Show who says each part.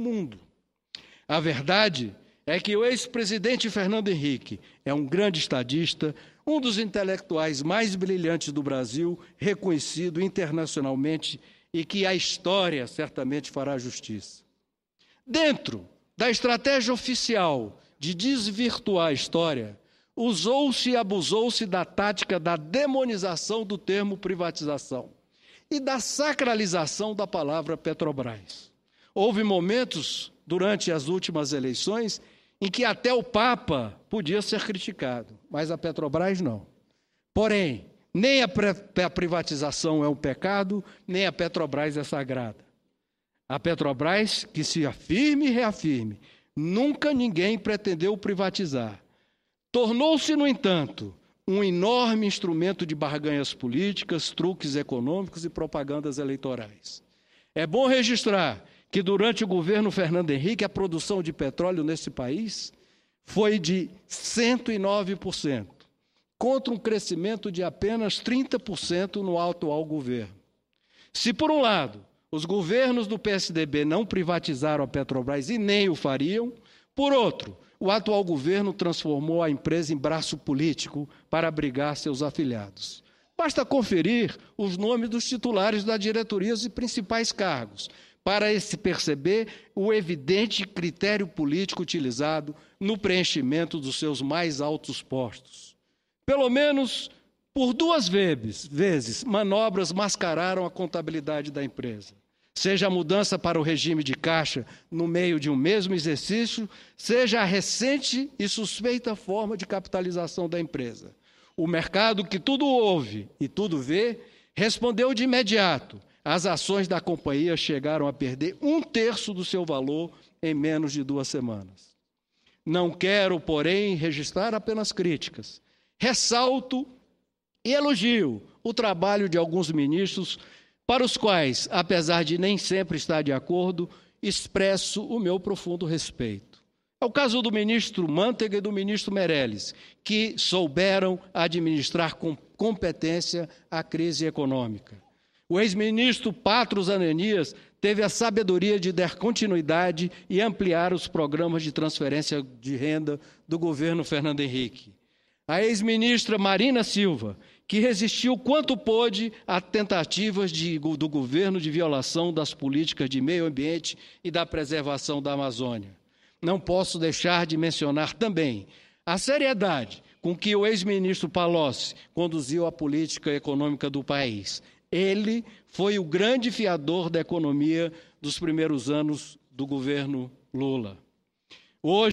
Speaker 1: mundo. A verdade é que o ex-presidente Fernando Henrique é um grande estadista, um dos intelectuais mais brilhantes do Brasil, reconhecido internacionalmente e que a história certamente fará justiça. Dentro da estratégia oficial de desvirtuar a história, usou-se e abusou-se da tática da demonização do termo privatização e da sacralização da palavra Petrobras. Houve momentos durante as últimas eleições em que até o Papa podia ser criticado, mas a Petrobras não. Porém, nem a, privatização é um pecado, nem a Petrobras é sagrada. A Petrobras, que se afirme e reafirme, nunca ninguém pretendeu privatizar. Tornou-se, no entanto, um enorme instrumento de barganhas políticas, truques econômicos e propagandas eleitorais. É bom registrar que durante o governo Fernando Henrique a produção de petróleo nesse país foi de 109%, contra um crescimento de apenas 30% no atual governo. Se, por um lado, os governos do PSDB não privatizaram a Petrobras e nem o fariam, por outro, o atual governo transformou a empresa em braço político para abrigar seus afiliados. Basta conferir os nomes dos titulares das diretorias e principais cargos para se perceber o evidente critério político utilizado no preenchimento dos seus mais altos postos. Pelo menos por duas vezes, vezes manobras mascararam a contabilidade da empresa seja a mudança para o regime de caixa no meio de um mesmo exercício, seja a recente e suspeita forma de capitalização da empresa. O mercado, que tudo ouve e tudo vê, respondeu de imediato, as ações da companhia chegaram a perder um terço do seu valor em menos de duas semanas. Não quero, porém, registrar apenas críticas. Ressalto e elogio o trabalho de alguns ministros, para os quais, apesar de nem sempre estar de acordo, expresso o meu profundo respeito. É o caso do ministro Mantega e do ministro Meirelles, que souberam administrar com competência a crise econômica. O ex-ministro Patros Ananias teve a sabedoria de dar continuidade e ampliar os programas de transferência de renda do governo Fernando Henrique. A ex-ministra Marina Silva, que resistiu quanto pôde a tentativas de, do governo de violação das políticas de meio ambiente e da preservação da Amazônia. Não posso deixar de mencionar também a seriedade com que o ex-ministro Palocci conduziu a política econômica do país, ele foi o grande fiador da economia dos primeiros anos do governo Lula. Hoje,